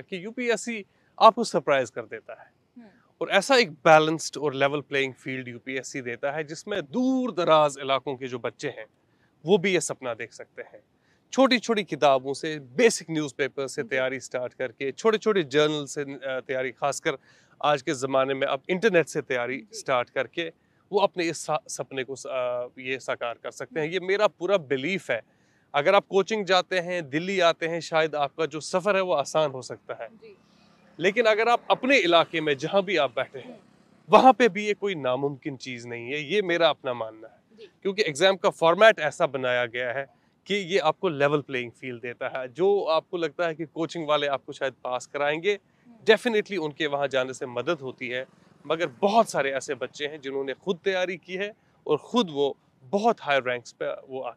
कि यूपीएससी आपको सरप्राइज कर देता है हम्म। और ऐसा एक बैलेंस्ड और लेवल प्लेइंग फील्ड यूपीएससी देता है जिसमें दूर दराज इलाकों के जो बच्चे हैं वो भी ये सपना देख सकते हैं छोटी छोटी किताबों से बेसिक न्यूज़पेपर से तैयारी स्टार्ट करके छोटे छोटे जर्नल से तैयारी खासकर आज के ज़माने में अब इंटरनेट से तैयारी स्टार्ट करके वो अपने इस सपने को ये साकार कर सकते हैं हम्म। ये मेरा पूरा बिलीफ है अगर आप कोचिंग जाते हैं दिल्ली आते हैं शायद आपका जो सफ़र है वो आसान हो सकता है लेकिन अगर आप अपने इलाके में जहाँ भी आप बैठे हैं वहाँ पे भी ये कोई नामुमकिन चीज़ नहीं है ये मेरा अपना मानना है क्योंकि एग्ज़ाम का फॉर्मेट ऐसा बनाया गया है कि ये आपको लेवल प्लेइंग फील्ड देता है जो आपको लगता है कि कोचिंग वाले आपको शायद पास कराएंगे डेफिनेटली उनके वहाँ जाने से मदद होती है मगर बहुत सारे ऐसे बच्चे हैं जिन्होंने खुद तैयारी की है और ख़ुद वो बहुत हाई रैंक्स पे वो आ